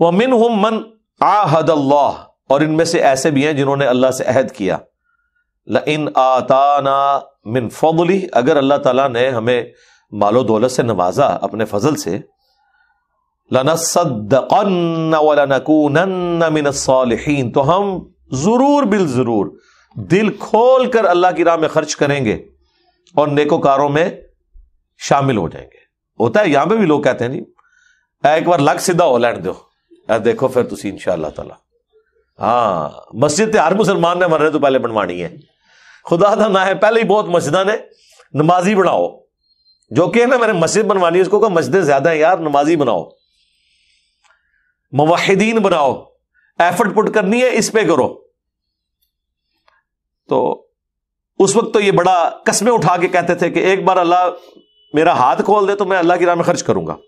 وہ من ہوں من آحد اللہ اور ان میں سے ایسے بھی ہیں جنہوں نے اللہ سے عہد کیا من فضلی اگر اللہ تعالیٰ نے ہمیں مال و دولت سے نوازا اپنے فضل سے تو ہم ضرور بال ضرور دل کھول کر اللہ کی راہ میں خرچ کریں گے اور نیکو کاروں میں شامل ہو جائیں گے ہوتا ہے یہاں پہ بھی لوگ کہتے ہیں جی ایک بار لگ سیدھا ہو لینڈ دو देखो फिर तुम इन शाह तला हाँ मस्जिद हर मुसलमान ने मरने तो पहले बनवानी है खुदा का ना है पहले ही बहुत मस्जिदा ने नमाजी बनाओ जो कि है ना मैंने मस्जिद बनवानी इसको कहा मस्जिदें ज्यादा है यार नमाजी बनाओ मवाहिदीन बनाओ एफर्ट पुट करनी है इस पे करो तो उस वक्त तो ये बड़ा कस्में उठा के कहते थे कि एक बार अल्लाह मेरा हाथ खोल दे तो मैं अल्लाह की राह में खर्च करूंगा